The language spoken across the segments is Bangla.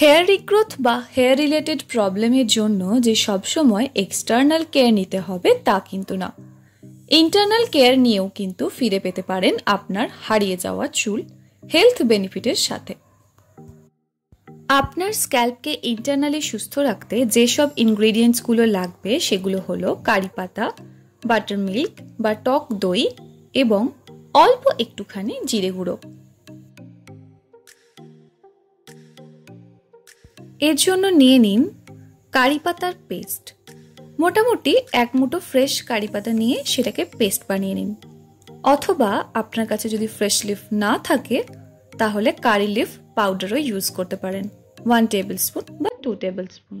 হেয়ার রিগ্রোথ বা হেয়ার রিলেটেড প্রবলেমের জন্য যে সবসময় এক্সটার্নাল কেয়ার নিতে হবে তা কিন্তু না ইন্টারনাল কেয়ার নিয়েও কিন্তু ফিরে পেতে পারেন আপনার হারিয়ে যাওয়া চুল হেলথ বেনিফিটের সাথে আপনার স্ক্যাল্পকে ইন্টারনালি সুস্থ রাখতে যেসব ইনগ্রিডিয়েন্টসগুলো লাগবে সেগুলো হলো কারি পাতা বাটার মিল্ক বা টক দই এবং অল্প একটুখানি জিরে গুঁড়ো এর জন্য নিয়ে নিন কারি পাতার পেস্ট মোটামুটি এক মুঠো ফ্রেশ কারি পাতা নিয়ে সেটাকে পেস্ট বানিয়ে নিন অথবা আপনার কাছে যদি ফ্রেশ লিফ না থাকে তাহলে কারি লিফ পাউডারও ইউজ করতে পারেন ওয়ান টেবিল স্পুন বা টু টেবিল স্পুন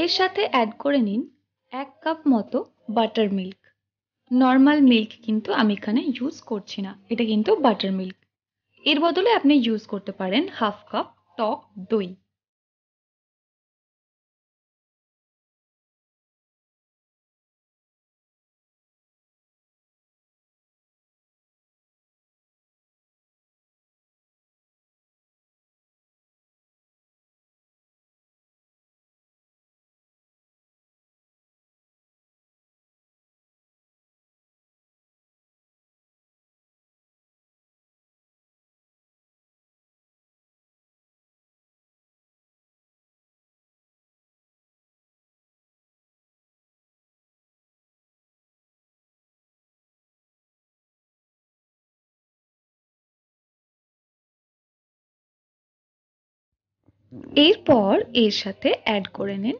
এর সাথে অ্যাড করে নিন এক কাপ মতো বাটার মিল্ক নর্মাল মিল্ক কিন্তু আমি এখানে ইউজ করছি না এটা কিন্তু বাটার মিল্ক এর বদলে আপনি ইউজ করতে পারেন হাফ কাপ টক দই এরপর এর সাথে অ্যাড করে নিন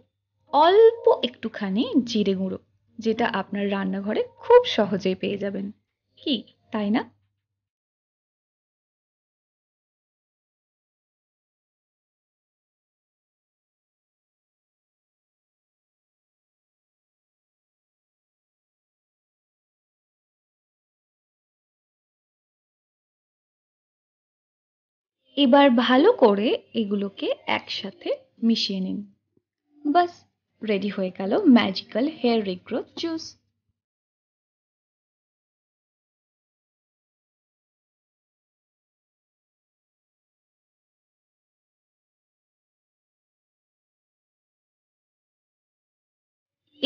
অল্প একটুখানি জিরে গুঁড়ো যেটা আপনার রান্নাঘরে খুব সহজেই পেয়ে যাবেন কি তাই না এবার ভালো করে এগুলোকে একসাথে মিশিয়ে নিন বাস রেডি হয়ে গেল ম্যাজিক্যাল হেয়ার রিগ্রোথ জুস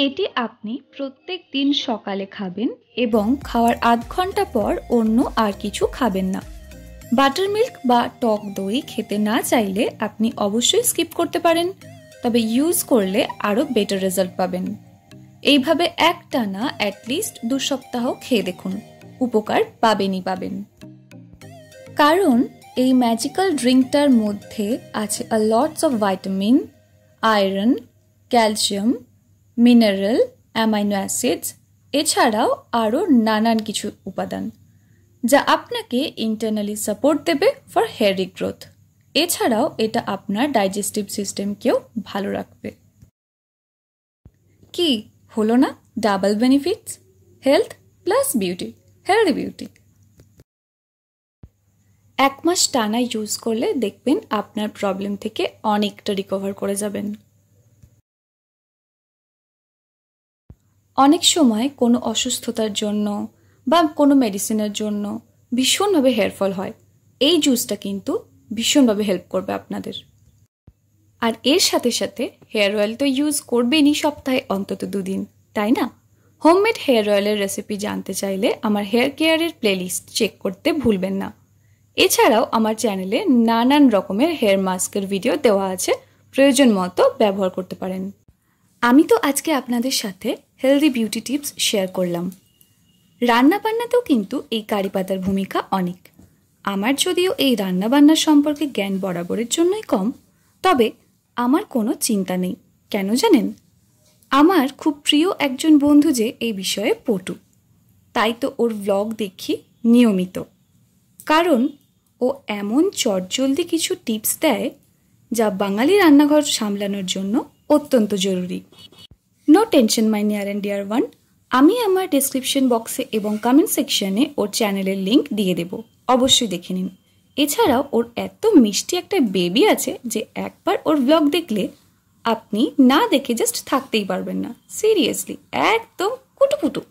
এটি আপনি প্রত্যেক দিন সকালে খাবেন এবং খাওয়ার আধ ঘন্টা পর অন্য আর কিছু খাবেন না বাটার মিল্ক বা টক দই খেতে না চাইলে আপনি অবশ্যই স্কিপ করতে পারেন তবে ইউজ করলে আরও বেটার রেজাল্ট পাবেন এইভাবে একটানা অ্যাটলিস্ট দু সপ্তাহ খেয়ে দেখুন উপকার পাবেনই পাবেন কারণ এই ম্যাজিক্যাল ড্রিঙ্কটার মধ্যে আছে a lots of vitamin iron calcium mineral amino acids এছাড়াও আরও নানান কিছু উপাদান যা আপনাকে ইন্টারনালি সাপোর্ট দেবে ফর হেয়ারি গ্রোথ এছাড়াও এটা আপনার ডাইজেস্টিভ সিস্টেমকেও ভালো রাখবে কি হলো না double benefits health plus beauty hair beauty এক মাস টানা ইউজ করলে দেখবেন আপনার প্রবলেম থেকে অনেকটা রিকভার করে যাবেন অনেক সময় কোনো অসুস্থতার জন্য বা কোনো মেডিসিনের জন্য ভীষণভাবে হেয়ারফল হয় এই জুসটা কিন্তু ভীষণভাবে হেল্প করবে আপনাদের আর এর সাথে সাথে হেয়ার অয়েল তো ইউজ করবেনই সপ্তাহে অন্তত দুদিন তাই না হোমমেড হেয়ার অয়েলের রেসিপি জানতে চাইলে আমার হেয়ার কেয়ারের প্লেলিস্ট চেক করতে ভুলবেন না এছাড়াও আমার চ্যানেলে নানান রকমের হেয়ার মাস্কের ভিডিও দেওয়া আছে প্রয়োজন মতো ব্যবহার করতে পারেন আমি তো আজকে আপনাদের সাথে হেলদি বিউটি টিপস শেয়ার করলাম রান্নাবান্নাতেও কিন্তু এই কারি পাতার ভূমিকা অনেক আমার যদিও এই রান্নাবান্না সম্পর্কে জ্ঞান বরাবরের জন্যই কম তবে আমার কোনো চিন্তা নেই কেন জানেন আমার খুব প্রিয় একজন বন্ধু যে এই বিষয়ে পটু তাই তো ওর ব্লগ দেখি নিয়মিত কারণ ও এমন চটজলদি কিছু টিপস দেয় যা বাঙালি রান্নাঘর সামলানোর জন্য অত্যন্ত জরুরি no tension my near and dear one আমি আমার ডেসক্রিপশন বক্সে এবং কমেন্ট সেকশনে ওর চ্যানেলের লিঙ্ক দিয়ে দেব অবশ্যই দেখে নিন এছাড়াও ওর এত মিষ্টি একটা বেবি আছে যে একবার ওর ব্লগ দেখলে আপনি না দেখে জাস্ট থাকতেই পারবেন না সিরিয়াসলি একদম কুটুপুটু